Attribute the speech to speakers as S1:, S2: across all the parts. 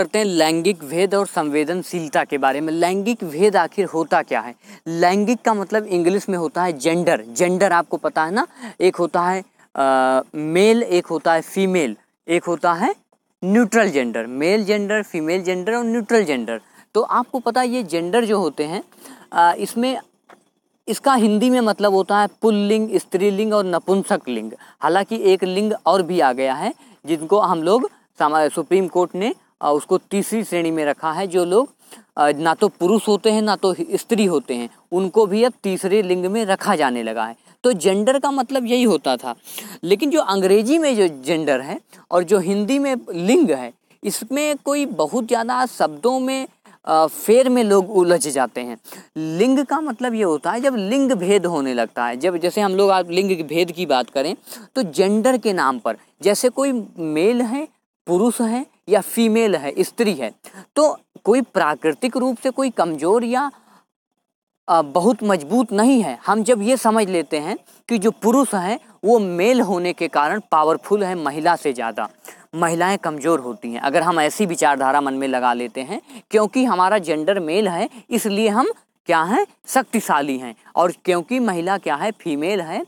S1: करते हैं लैंगिक भेद और संवेदनशीलता के बारे में लैंगिक भेद आखिर होता क्या है लैंगिक का मतलब इंग्लिश में होता है जेंडर जेंडर आपको पता है ना एक होता है आ, मेल एक होता है फीमेल एक होता है neutral gender male gender female gender और न्यूट्रल जेंडर तो आपको पता है ये जेंडर जो होते हैं इसमें इसका हिंदी में मतलब होता है पुल्लिंग स्त्रीलिंग और नपुंसक लिंग हालांकि एक लिंग और भी आ गया है जिनको हम लोग सुप्रीम कोर्ट ने उसको तीसरी श्रेणी में रखा है जो लोग ना तो पुरुष होते हैं ना तो स्त्री होते हैं उनको भी अब तीसरे लिंग में रखा जाने लगा है तो जेंडर का मतलब यही होता था लेकिन जो अंग्रेजी में जो जेंडर है और जो हिंदी में लिंग है इसमें कोई बहुत ज़्यादा शब्दों में फेर में लोग उलझ जाते हैं लिंग का मतलब ये होता है जब लिंग भेद होने लगता है जब जैसे हम लोग आप लिंग भेद की बात करें तो जेंडर के नाम पर जैसे कोई मेल है पुरुष है या फीमेल है स्त्री है तो कोई प्राकृतिक रूप से कोई कमज़ोर या बहुत मजबूत नहीं है हम जब ये समझ लेते हैं कि जो पुरुष हैं वो मेल होने के कारण पावरफुल है महिला से ज़्यादा महिलाएं कमज़ोर होती हैं अगर हम ऐसी विचारधारा मन में लगा लेते हैं क्योंकि हमारा जेंडर मेल है इसलिए हम क्या हैं शक्तिशाली हैं और क्योंकि महिला क्या है फीमेल है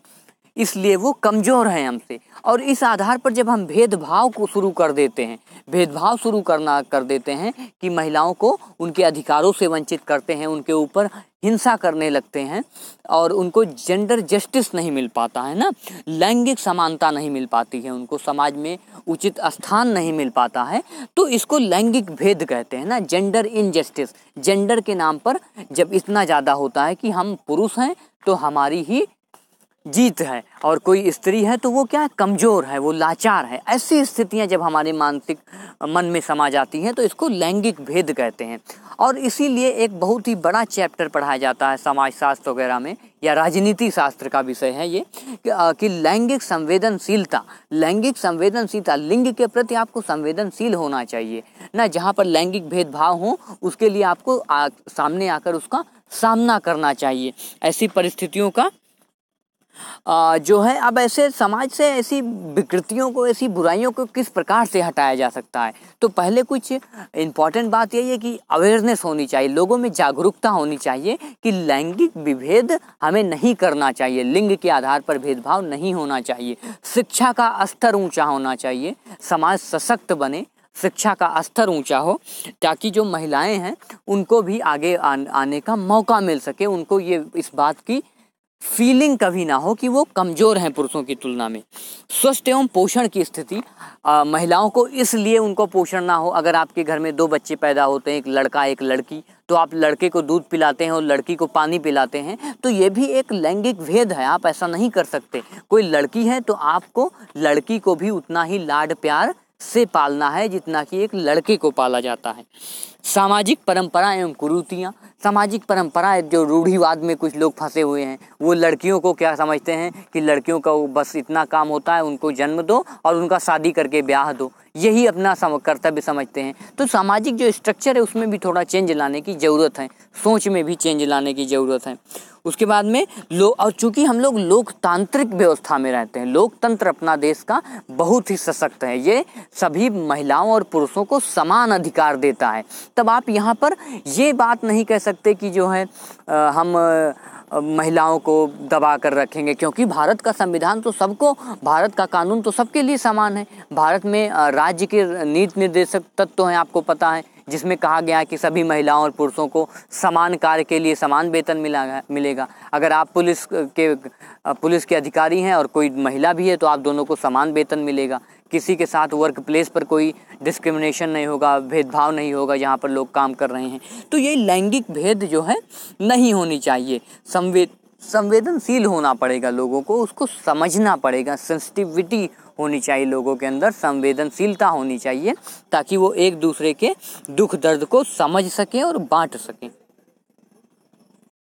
S1: इसलिए वो कमज़ोर हैं हमसे और इस आधार पर जब हम भेदभाव को शुरू कर देते हैं भेदभाव शुरू करना कर देते हैं कि महिलाओं को उनके अधिकारों से वंचित करते हैं उनके ऊपर हिंसा करने लगते हैं और उनको जेंडर जस्टिस नहीं मिल पाता है ना लैंगिक समानता नहीं मिल पाती है उनको समाज में उचित स्थान नहीं मिल पाता है तो इसको लैंगिक भेद कहते हैं ना जेंडर इनजस्टिस जेंडर के नाम पर जब इतना ज़्यादा होता है कि हम पुरुष हैं तो हमारी ही जीत है और कोई स्त्री है तो वो क्या है कमज़ोर है वो लाचार है ऐसी स्थितियां जब हमारे मानसिक मन में समा जाती हैं तो इसको लैंगिक भेद कहते हैं और इसीलिए एक बहुत ही बड़ा चैप्टर पढ़ाया जाता है समाजशास्त्र वगैरह में या राजनीति शास्त्र का विषय है ये कि लैंगिक संवेदनशीलता लैंगिक संवेदनशीलता लिंग के प्रति आपको संवेदनशील होना चाहिए ना जहाँ पर लैंगिक भेदभाव हो उसके लिए आपको आ, सामने आकर उसका सामना करना चाहिए ऐसी परिस्थितियों का जो है अब ऐसे समाज से ऐसी विकृतियों को ऐसी बुराइयों को किस प्रकार से हटाया जा सकता है तो पहले कुछ इम्पॉर्टेंट बात यही है कि अवेयरनेस होनी चाहिए लोगों में जागरूकता होनी चाहिए कि लैंगिक विभेद हमें नहीं करना चाहिए लिंग के आधार पर भेदभाव नहीं होना चाहिए शिक्षा का स्तर ऊंचा होना चाहिए समाज सशक्त बने शिक्षा का स्तर ऊंचा हो ताकि जो महिलाएं हैं उनको भी आगे आ, आने का मौका मिल सके उनको ये इस बात की फीलिंग कभी ना हो कि वो कमज़ोर हैं पुरुषों की तुलना में स्वस्थ एवं पोषण की स्थिति महिलाओं को इसलिए उनको पोषण ना हो अगर आपके घर में दो बच्चे पैदा होते हैं एक लड़का एक लड़की तो आप लड़के को दूध पिलाते हैं और लड़की को पानी पिलाते हैं तो ये भी एक लैंगिक भेद है आप ऐसा नहीं कर सकते कोई लड़की है तो आपको लड़की को भी उतना ही लाड प्यार से पालना है जितना कि एक लड़के को पाला जाता है सामाजिक परंपरा एवं कुरूतियाँ सामाजिक परंपरा जो रूढ़िवाद में कुछ लोग फंसे हुए हैं वो लड़कियों को क्या समझते हैं कि लड़कियों का बस इतना काम होता है उनको जन्म दो और उनका शादी करके ब्याह दो यही अपना सम, कर्तव्य समझते हैं तो सामाजिक जो स्ट्रक्चर है उसमें भी थोड़ा चेंज लाने की ज़रूरत है सोच में भी चेंज लाने की ज़रूरत है उसके बाद में लोग और चूंकि हम लोग लोकतांत्रिक व्यवस्था में रहते हैं लोकतंत्र अपना देश का बहुत ही सशक्त है ये सभी महिलाओं और पुरुषों को समान अधिकार देता है तब आप यहाँ पर ये बात नहीं कह सकते कि जो है हम महिलाओं को दबा कर रखेंगे क्योंकि भारत का संविधान तो सबको भारत का कानून तो सबके लिए समान है भारत में राज्य के नीति निर्देशक तत्व तो हैं आपको पता है जिसमें कहा गया है कि सभी महिलाओं और पुरुषों को समान कार्य के लिए समान वेतन मिला मिलेगा अगर आप पुलिस के पुलिस के अधिकारी हैं और कोई महिला भी है तो आप दोनों को समान वेतन मिलेगा किसी के साथ वर्क प्लेस पर कोई डिस्क्रिमिनेशन नहीं होगा भेदभाव नहीं होगा यहाँ पर लोग काम कर रहे हैं तो ये लैंगिक भेद जो है नहीं होनी चाहिए संवेद संवेदनशील होना पड़ेगा लोगों को उसको समझना पड़ेगा सेंसिटिविटी होनी चाहिए लोगों के अंदर संवेदनशीलता होनी चाहिए ताकि वो एक दूसरे के दुख दर्द को समझ सकें और बांट सकें